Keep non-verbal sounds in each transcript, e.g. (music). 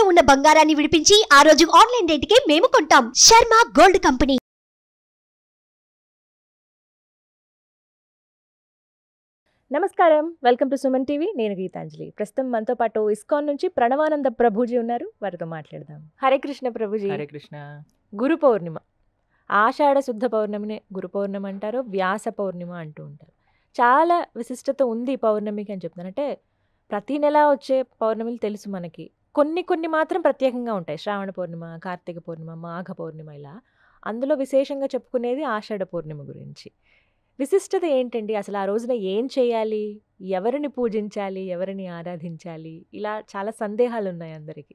తాకట్టులో ఉన్న బంగారాన్ని విడిపించి ఆ రోజు ఆన్లైన్ రేటుకే మేము కొంటాం శర్మ గోల్డ్ కంపెనీ నమస్కారం వెల్కమ్ టు సుమన్ టీవీ నేను గీతాంజలి ప్రస్తుతం మనతో పాటు ఇస్కాన్ నుంచి ప్రణవానంద ప్రభుజీ ఉన్నారు వారితో మాట్లాడదాం హరే కృష్ణ ప్రభుజీ హరే కృష్ణ గురు పౌర్ణిమ ఆషాఢ శుద్ధ పౌర్ణమిని గురు పౌర్ణమి అంటారు వ్యాస పౌర్ణిమ అంటూ ఉంటారు చాలా విశిష్టత ఉంది పౌర్ణమికి అని చెప్తాను అంటే ప్రతి నెల వచ్చే పౌర్ణమిలు తెలుసు మనకి కొన్ని కొన్ని మాత్రం ప్రత్యేకంగా ఉంటాయి. శ్రావణ పౌర్ణిమ, కార్తీక పౌర్ణిమ, మాఘ పౌర్ణిమ ఇలా. అందులో విశేషంగా చెప్పుకునేది ఆషాఢ పౌర్ణిమ గురించి. విశిష్టత ఏంటండి? అసలు ఆ రోజున ఏం చేయాలి? ఎవరిని పూజించాలి? ఎవరిని ఆరాధించాలి? ఇలా చాలా సందేహాలు ఉన్నాయి అందరికీ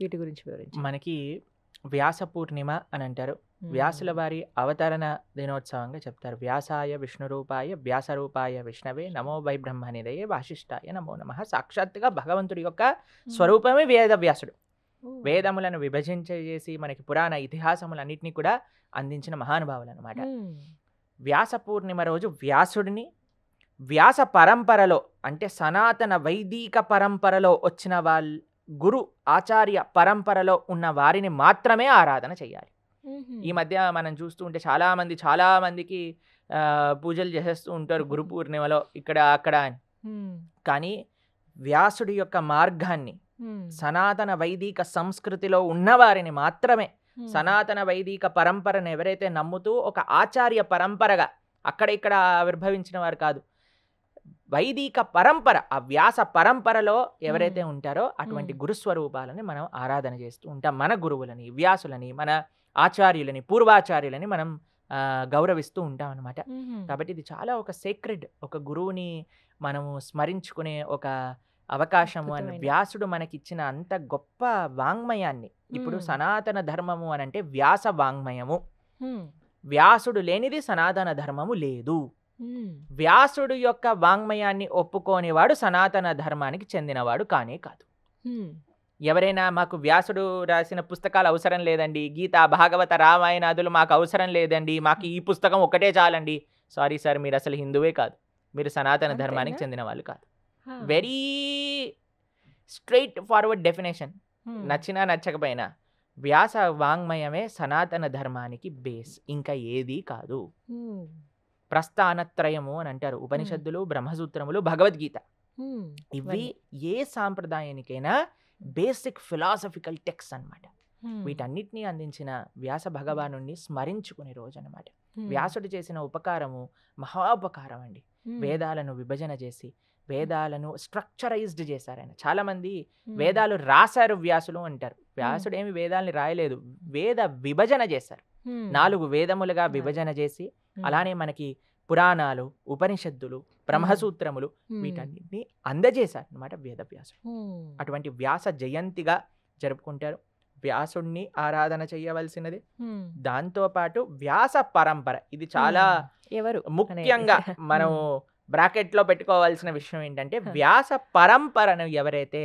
వీటి గురించి వివరించి మనకి వ్యాస పూర్ణిమ అని అంటారు వ్యాసుల వారి అవతరణ దినోత్సవంగా చెప్తారు వ్యాసాయ విష్ణురూపాయ వ్యాసరూపాయ విష్ణవే నమో వై బ్రహ్మనిదయే వాసిష్టాయ నమో నమ సాక్షాత్తుగా భగవంతుడి యొక్క స్వరూపమే వేదవ్యాసుడు వేదములను విభజించేసి మనకి పురాణ ఇతిహాసములన్నింటినీ కూడా అందించిన మహానుభావులు అనమాట వ్యాస పూర్ణిమ రోజు వ్యాసుడిని వ్యాస పరంపరలో అంటే సనాతన వైదిక పరంపరలో వచ్చిన వాళ్ళ గురు ఆచార్య పరంపరలో ఉన్న వారిని మాత్రమే ఆరాధన చేయాలి ఈ మధ్య మనం చూస్తూ ఉంటే చాలామంది చాలామందికి పూజలు చేసేస్తూ ఉంటారు గురు పూర్ణిమలో ఇక్కడ అక్కడ అని కానీ వ్యాసుడి యొక్క మార్గాన్ని సనాతన వైదిక సంస్కృతిలో ఉన్నవారిని మాత్రమే సనాతన వైదిక పరంపరను ఎవరైతే నమ్ముతూ ఒక ఆచార్య పరంపరగా అక్కడ ఇక్కడ ఆవిర్భవించిన వారు కాదు వైదిక పరంపర ఆ వ్యాస పరంపరలో ఎవరైతే ఉంటారో అటువంటి గురుస్వరూపాలని మనం ఆరాధన చేస్తూ ఉంటాం మన గురువులని వ్యాసులని మన ఆచార్యులని పూర్వాచార్యులని మనం గౌరవిస్తూ ఉంటాం అనమాట కాబట్టి ఇది చాలా ఒక సీక్రెడ్ ఒక గురువుని మనము స్మరించుకునే ఒక అవకాశము అని వ్యాసుడు మనకిచ్చిన అంత గొప్ప వాంగ్మయాన్ని ఇప్పుడు సనాతన ధర్మము అని అంటే వ్యాస వాంగ్మయము వ్యాసుడు లేనిది సనాతన ధర్మము లేదు వ్యాసుడు యొక్క వాంగ్మయాన్ని ఒప్పుకోనివాడు సనాతన ధర్మానికి చెందినవాడు కానే కాదు ఎవరైనా మాకు వ్యాసుడు రాసిన పుస్తకాలు అవసరం లేదండి గీత భాగవత రామాయణాదులు మాకు అవసరం లేదండి మాకు ఈ పుస్తకం ఒకటే చాలండి సారీ సార్ మీరు అసలు హిందువే కాదు మీరు సనాతన ధర్మానికి చెందిన వాళ్ళు కాదు వెరీ స్ట్రైట్ ఫార్వర్డ్ డెఫినేషన్ నచ్చినా నచ్చకపోయినా వ్యాస వాంగ్మయమే సనాతన ధర్మానికి బేస్ ఇంకా ఏదీ కాదు ప్రస్థానత్రయము అని అంటారు ఉపనిషత్తులు బ్రహ్మసూత్రములు భగవద్గీత ఇవి ఏ సాంప్రదాయానికైనా బేసిక్ ఫిలాసఫికల్ టెక్స్ అనమాట వీటన్నిటిని అందించిన వ్యాస భగవాను స్మరించుకునే రోజు అనమాట వ్యాసుడు చేసిన ఉపకారము మహాపకారం అండి వేదాలను విభజన చేసి వేదాలను స్ట్రక్చరైజ్డ్ చేశారు చాలా మంది వేదాలు రాశారు వ్యాసులు అంటారు వ్యాసుడు ఏమి వేదాలని రాయలేదు వేద విభజన చేశారు నాలుగు వేదములుగా విభజన చేసి అలానే మనకి పురాణాలు ఉపనిషత్తులు బ్రహ్మసూత్రములు వీటన్నిటిని అందజేశారు అనమాట వేదవ్యాసుడు అటువంటి వ్యాస జయంతిగా జరుపుకుంటారు వ్యాసుణ్ణి ఆరాధన చేయవలసినది దాంతోపాటు వ్యాస పరంపర ఇది చాలా ఎవరు ముఖ్యంగా మనం బ్రాకెట్లో పెట్టుకోవాల్సిన విషయం ఏంటంటే వ్యాస పరంపరను ఎవరైతే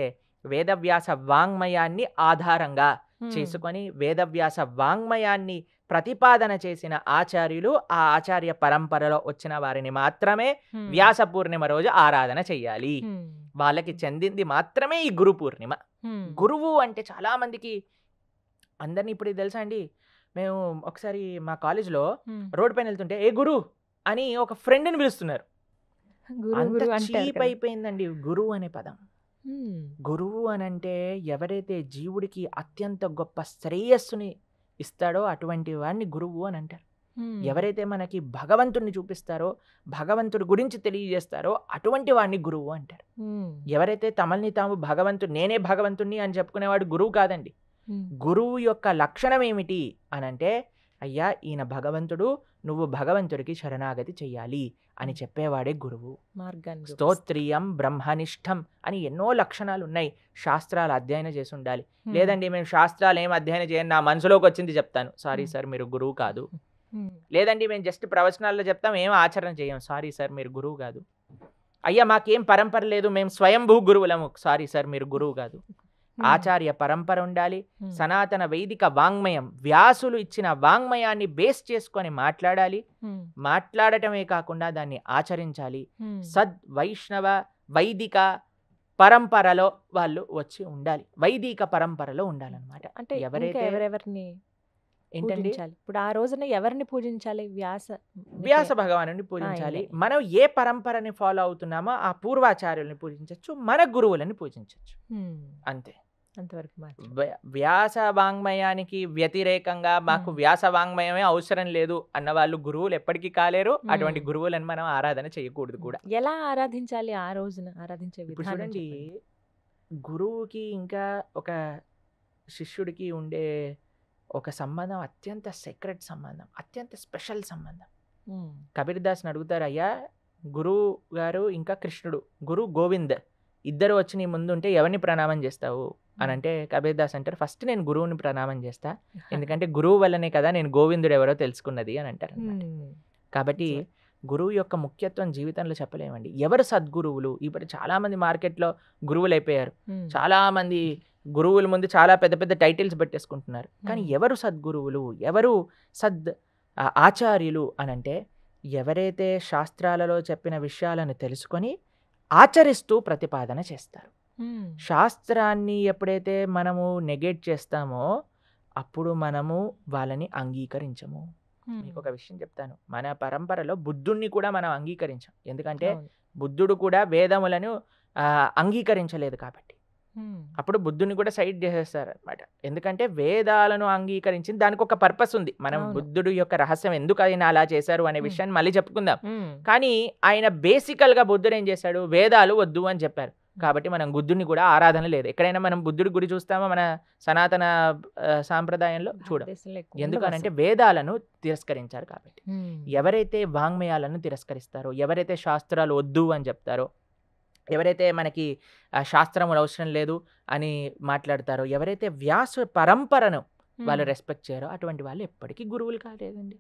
వేదవ్యాస వాంగ్మయాన్ని ఆధారంగా చేసుకొని వేదవ్యాస వాంగ్మయాన్ని ప్రతిపాదన చేసిన ఆచార్యులు ఆ ఆచార్య పరంపరలో వచ్చిన వారిని మాత్రమే వ్యాస పూర్ణిమ రోజు ఆరాధన చెయ్యాలి వాళ్ళకి చెందింది మాత్రమే ఈ గురు పూర్ణిమ గురువు అంటే చాలా మందికి అందరినీ ఇప్పుడు తెలుసా అండి మేము ఒకసారి మా కాలేజీలో రోడ్ పైన వెళ్తుంటే ఏ గురు అని ఒక ఫ్రెండ్ని పిలుస్తున్నారు అయిపోయిందండి గురువు అనే పదం గురువు అనంటే ఎవరైతే జీవుడికి అత్యంత గొప్ప శ్రేయస్సుని ఇస్తాడో అటువంటి వాడిని గురువు అని అంటారు ఎవరైతే మనకి భగవంతుడిని చూపిస్తారో భగవంతుడి గురించి తెలియజేస్తారో అటువంటి వాడిని గురువు అంటారు ఎవరైతే తమల్ని తాము భగవంతుడు నేనే భగవంతుణ్ణి అని చెప్పుకునేవాడు గురువు కాదండి గురువు యొక్క లక్షణం ఏమిటి అనంటే అయ్యా ఈయన భగవంతుడు నువ్వు భగవంతుడికి శరణాగతి చెయ్యాలి అని చెప్పేవాడే గురువు మార్గం స్తోత్రియం బ్రహ్మనిష్టం అని ఎన్నో లక్షణాలు ఉన్నాయి శాస్త్రాలు అధ్యయనం చేసి ఉండాలి లేదండి మేము శాస్త్రాలు ఏం అధ్యయనం చేయండి నా మనసులోకి వచ్చింది చెప్తాను సారీ సార్ మీరు గురువు కాదు లేదండి మేము జస్ట్ ప్రవచనాల్లో చెప్తాం ఏం ఆచరణ చేయం సారీ సార్ మీరు గురువు కాదు అయ్యా మాకేం పరంపర లేదు మేము స్వయంభూ గురువులము సారీ సార్ మీరు గురువు కాదు ఆచార్య పరంపర ఉండాలి సనాతన వైదిక వాంగ్మయం వ్యాసులు ఇచ్చిన వాంగ్మయాన్ని బేస్ చేసుకొని మాట్లాడాలి మాట్లాడటమే కాకుండా దాన్ని ఆచరించాలి సద్ వైష్ణవ వైదిక పరంపరలో వాళ్ళు వచ్చి ఉండాలి వైదిక పరంపరలో ఉండాలన్నమాట అంటే ఎవరైతే ఎవరెవరిని ఏంటండి ఇప్పుడు ఆ రోజున ఎవరిని పూజించాలి వ్యాస వ్యాస భగవాను పూజించాలి మనం ఏ పరంపరని ఫాలో అవుతున్నామో ఆ పూర్వాచార్యుల్ని పూజించవచ్చు మన గురువులని పూజించవచ్చు అంతే అంతవరకు వ్యాస వాంగ్మయానికి వ్యతిరేకంగా మాకు వ్యాస వాంగ్మయమే అవసరం లేదు అన్న వాళ్ళు గురువులు ఎప్పటికీ కాలేరు అటువంటి గురువులను మనం ఆరాధన చేయకూడదు కూడా ఎలా ఆరాధించాలి ఆ రోజున ఆరాధించే చూడండి గురువుకి ఇంకా ఒక శిష్యుడికి ఉండే ఒక సంబంధం అత్యంత సీక్రెట్ సంబంధం అత్యంత స్పెషల్ సంబంధం కబీర్ దాస్ అడుగుతారు అయ్యా గురువు గారు ఇంకా కృష్ణుడు గురు గోవింద్ ఇద్దరు వచ్చి నీ ముందు ఉంటే ఎవరిని ప్రణామం చేస్తావు అని అంటే కబీర్ దాస్ అంటారు ఫస్ట్ నేను గురువుని ప్రణామం చేస్తా ఎందుకంటే గురువు వల్లనే కదా నేను గోవిందుడు ఎవరో తెలుసుకున్నది అని అంటారు కాబట్టి గురువు యొక్క ముఖ్యత్వం జీవితంలో చెప్పలేమండి ఎవరు సద్గురువులు ఇప్పుడు చాలామంది మార్కెట్లో గురువులు అయిపోయారు చాలామంది గురువుల ముందు చాలా పెద్ద పెద్ద టైటిల్స్ పెట్టేసుకుంటున్నారు కానీ ఎవరు సద్గురువులు ఎవరు సద్ ఆచార్యులు అని అంటే ఎవరైతే శాస్త్రాలలో చెప్పిన విషయాలను తెలుసుకొని ఆచరిస్తూ ప్రతిపాదన చేస్తారు శాస్త్రాన్ని ఎప్పుడైతే మనము నెగెట్ చేస్తామో అప్పుడు మనము వాళ్ళని అంగీకరించము మీకు ఒక విషయం చెప్తాను మన పరంపరలో బుద్ధుణ్ణి కూడా మనం అంగీకరించాం ఎందుకంటే బుద్ధుడు కూడా వేదములను అంగీకరించలేదు కాబట్టి అప్పుడు బుద్ధుని కూడా సైడ్ చేసేస్తారు అనమాట ఎందుకంటే వేదాలను అంగీకరించింది దానికి ఒక పర్పస్ ఉంది మనం బుద్ధుడు యొక్క రహస్యం ఎందుకు ఆయన అలా చేశారు అనే విషయాన్ని మళ్ళీ చెప్పుకుందాం కానీ ఆయన బేసికల్గా బుద్ధుడు ఏం చేశాడు వేదాలు వద్దు అని చెప్పారు కాబట్టి మనం బుద్ధుడిని కూడా ఆరాధన లేదు ఎక్కడైనా మనం బుద్ధుడి గురి చూస్తామో మన సనాతన సాంప్రదాయంలో చూడ ఎందుకనంటే వేదాలను తిరస్కరించారు కాబట్టి ఎవరైతే వాంగ్మయాలను తిరస్కరిస్తారో ఎవరైతే శాస్త్రాలు వద్దు అని చెప్తారో ఎవరైతే మనకి శాస్త్రములు అవసరం లేదు అని మాట్లాడతారో ఎవరైతే వ్యాస పరంపరను వాళ్ళు రెస్పెక్ట్ చేయరో అటువంటి వాళ్ళు ఎప్పటికీ గురువులు కాలేదండి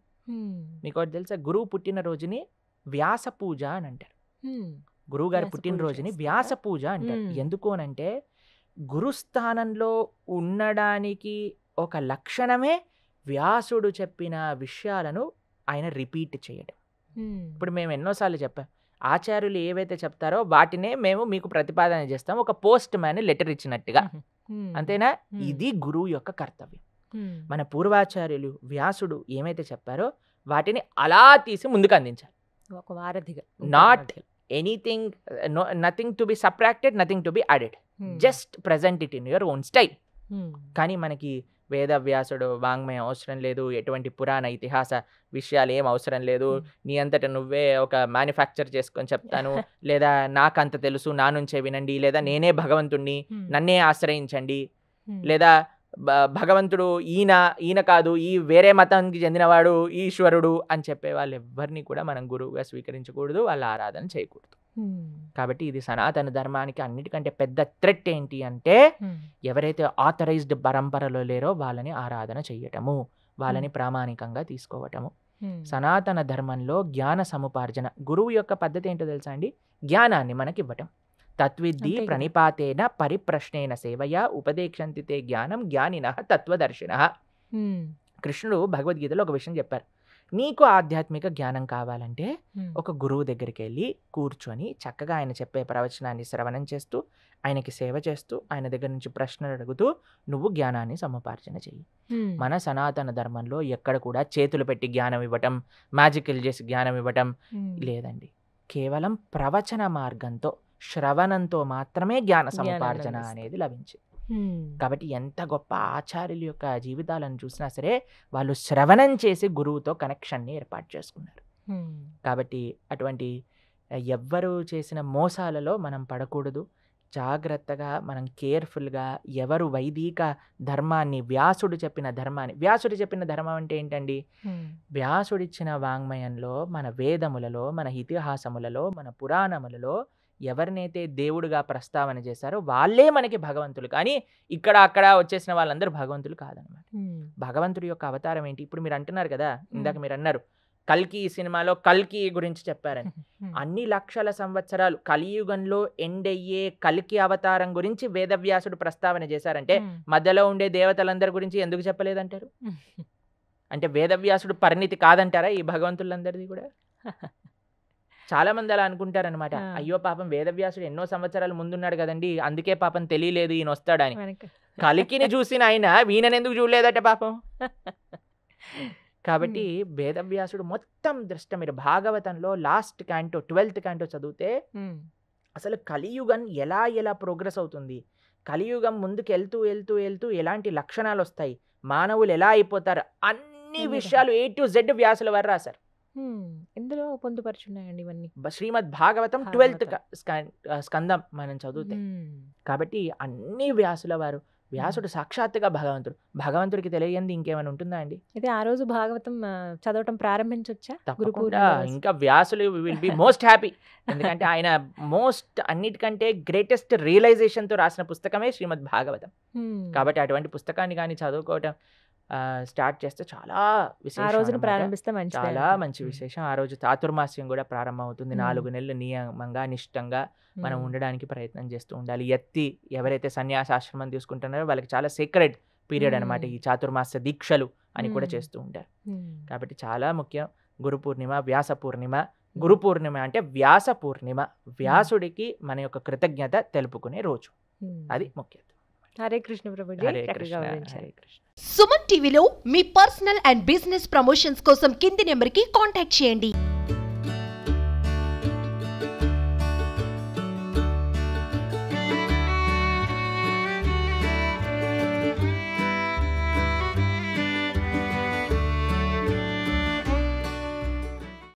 మీకు ఒకటి తెలుసా గురువు పుట్టిన రోజుని వ్యాస పూజ అని అంటారు గురువు గారి పుట్టినరోజుని వ్యాస పూజ అంటారు ఎందుకు అంటే గురుస్థానంలో ఉండడానికి ఒక లక్షణమే వ్యాసుడు చెప్పిన విషయాలను ఆయన రిపీట్ చేయడం ఇప్పుడు మేము ఎన్నోసార్లు చెప్పాం ఆచార్యులు ఏవైతే చెప్తారో వాటినే మేము మీకు ప్రతిపాదన చేస్తాం ఒక పోస్ట్ మ్యాన్ లెటర్ ఇచ్చినట్టుగా అంతేనా ఇది గురువు యొక్క కర్తవ్యం మన పూర్వాచార్యులు వ్యాసుడు ఏమైతే చెప్పారో వాటిని అలా తీసి ముందుకు అందించాలి ఒక వారధిగా not anything nothing to be subtracted nothing to be added just present it in your own style కానీ మనకి వేదవ్యాసుడు వాంగ్మయం అవసరం లేదు ఎటువంటి పురాణ ఇతిహాస విషయాలు ఏం అవసరం లేదు నీ అంతట నువ్వే ఒక మ్యానుఫ్యాక్చర్ చేసుకొని చెప్తాను (laughs) లేదా నాకంత తెలుసు నా నుంచే వినండి లేదా నేనే భగవంతుణ్ణి నన్నే ఆశ్రయించండి లేదా భగవంతుడు ఈయన ఈయన కాదు ఈ వేరే మతానికి చెందినవాడు ఈశ్వరుడు అని చెప్పే వాళ్ళు ఎవరిని కూడా మనం గురువుగా స్వీకరించకూడదు వాళ్ళ ఆరాధన చేయకూడదు కాబట్టి ఇది సనాతన ధర్మానికి అన్నిటికంటే పెద్ద థ్రెట్ ఏంటి అంటే ఎవరైతే ఆథరైజ్డ్ పరంపరలో లేరో వాళ్ళని ఆరాధన చేయటము వాళ్ళని ప్రామాణికంగా తీసుకోవటము సనాతన ధర్మంలో జ్ఞాన సముపార్జన గురువు యొక్క పద్ధతి ఏంటో తెలుసా అండి జ్ఞానాన్ని మనకి ఇవ్వటం తత్విద్ది ప్రణిపాతేన పరిప్రశ్నేన సేవయ ఉపదేక్షంతితే జ్ఞానం జ్ఞానిన తత్వదర్శిన కృష్ణుడు భగవద్గీతలో ఒక విషయం చెప్పారు నీకు ఆధ్యాత్మిక జ్ఞానం కావాలంటే ఒక గురువు దగ్గరికి వెళ్ళి కూర్చొని చక్కగా ఆయన చెప్పే ప్రవచనాన్ని శ్రవణం చేస్తూ ఆయనకి సేవ చేస్తూ ఆయన దగ్గర నుంచి ప్రశ్నలు అడుగుతూ నువ్వు జ్ఞానాన్ని సముపార్జన చెయ్యి మన సనాతన ధర్మంలో ఎక్కడ కూడా చేతులు పెట్టి జ్ఞానం ఇవ్వటం మ్యాజికల్ చేసి జ్ఞానం ఇవ్వటం లేదండి కేవలం ప్రవచన మార్గంతో శ్రవణంతో మాత్రమే జ్ఞాన సముపార్జన అనేది లభించింది కాబట్టి ఎంత గొప్ప ఆచార్యుల యొక్క జీవితాలను చూసినా సరే వాళ్ళు శ్రవణం చేసి గురువుతో కనెక్షన్ని ఏర్పాటు చేసుకున్నారు కాబట్టి అటువంటి ఎవ్వరు చేసిన మోసాలలో మనం పడకూడదు జాగ్రత్తగా మనం కేర్ఫుల్గా ఎవరు వైదిక ధర్మాన్ని వ్యాసుడు చెప్పిన ధర్మాన్ని వ్యాసుడు చెప్పిన ధర్మం అంటే ఏంటండి వ్యాసుడిచ్చిన వాంగ్మయంలో మన వేదములలో మన ఇతిహాసములలో మన పురాణములలో ఎవరినైతే దేవుడుగా ప్రస్తావన చేశారో వాళ్ళే మనకి భగవంతులు కానీ ఇక్కడ అక్కడ వచ్చేసిన వాళ్ళందరూ భగవంతులు కాదనమాట భగవంతుడి యొక్క అవతారం ఏంటి ఇప్పుడు మీరు అంటున్నారు కదా ఇందాక మీరు అన్నారు కల్కి ఈ సినిమాలో కల్కి గురించి చెప్పారని (laughs) అన్ని లక్షల సంవత్సరాలు కలియుగంలో ఎండ్ అయ్యే కల్కి అవతారం గురించి వేదవ్యాసుడు ప్రస్తావన చేశారంటే మధ్యలో ఉండే దేవతలందరి గురించి ఎందుకు చెప్పలేదంటారు (laughs) అంటే వేదవ్యాసుడు పరిణితి కాదంటారా ఈ భగవంతులందరిది కూడా (laughs) చాలా మంది అలా అనుకుంటారనమాట అయ్యో పాపం వేదవ్యాసుడు ఎన్నో సంవత్సరాలు ముందున్నాడు కదండి అందుకే పాపం తెలియలేదు ఈయన వస్తాడని కలికిని చూసిన ఆయన వీణనెందుకు చూడలేదట పాపం కాబట్టి వేదవ్యాసుడు మొత్తం దృష్ట మీరు భాగవతంలో లాస్ట్ క్యాంటో ట్వెల్త్ క్యాంటో చదివితే అసలు కలియుగం ఎలా ఎలా ప్రోగ్రెస్ అవుతుంది కలియుగం ముందుకు వెళ్తూ వెళ్తూ వెళ్తూ ఎలాంటి లక్షణాలు వస్తాయి మానవులు ఎలా అయిపోతారు అన్ని విషయాలు ఏ టు జెడ్ వ్యాసుల వారు రాశారు హ్మ్. ఎందులో పొందుపరుచున్నాయండి ఇవన్నీ? శ్రీమద్ భాగవతం ట్వెల్త్ స్కందం మనం చదివితే కాబట్టి అన్ని వ్యాసుల వారు వ్యాసుడు సాక్షాత్తుగా భగవంతుడు భగవంతుడికి తెలియంది ఇంకేమైనా ఉంటుందా అండి అయితే ఆ రోజు భాగవతం చదవటం ప్రారంభించొచ్చా ఇంకా వ్యాసులు విల్ బి మోస్ట్ హ్యాపీ ఎందుకంటే ఆయన మోస్ట్ అన్నిటికంటే గ్రేటెస్ట్ రియలైజేషన్తో రాసిన పుస్తకమే శ్రీమద్ భాగవతం కాబట్టి అటువంటి పుస్తకాన్ని కానీ చదువుకోవటం స్టార్ట్ చేస్తే చాలా విశేషం ఆ రోజున ప్రారంభిస్తే మంచి చాలా మంచి విశేషం ఆ రోజు చాతుర్మాస్యం కూడా ప్రారంభం అవుతుంది నాలుగు నెలలు నియమంగా నిష్టంగా మనం ఉండడానికి ప్రయత్నం చేస్తూ ఉండాలి ఎత్తి ఎవరైతే సన్యాసాశ్రమం తీసుకుంటున్నారో వాళ్ళకి చాలా సీక్రెట్ పీరియడ్ అనమాట ఈ చాతుర్మాస దీక్షలు అని కూడా చేస్తూ ఉంటారు కాబట్టి చాలా ముఖ్యం గురు పూర్ణిమ వ్యాస పూర్ణిమ గురు పూర్ణిమ అంటే వ్యాస పూర్ణిమ వ్యాసుడికి మన యొక్క కృతజ్ఞత తెలుపుకునే రోజు అది ముఖ్యత హరే కృష్ణ సుమన్ టీవీలో మీ పర్సనల్ అండ్ బిజినెస్ ప్రమోషన్స్ కోసం కింది నెంబర్ కి కాంటాక్ట్ చేయండి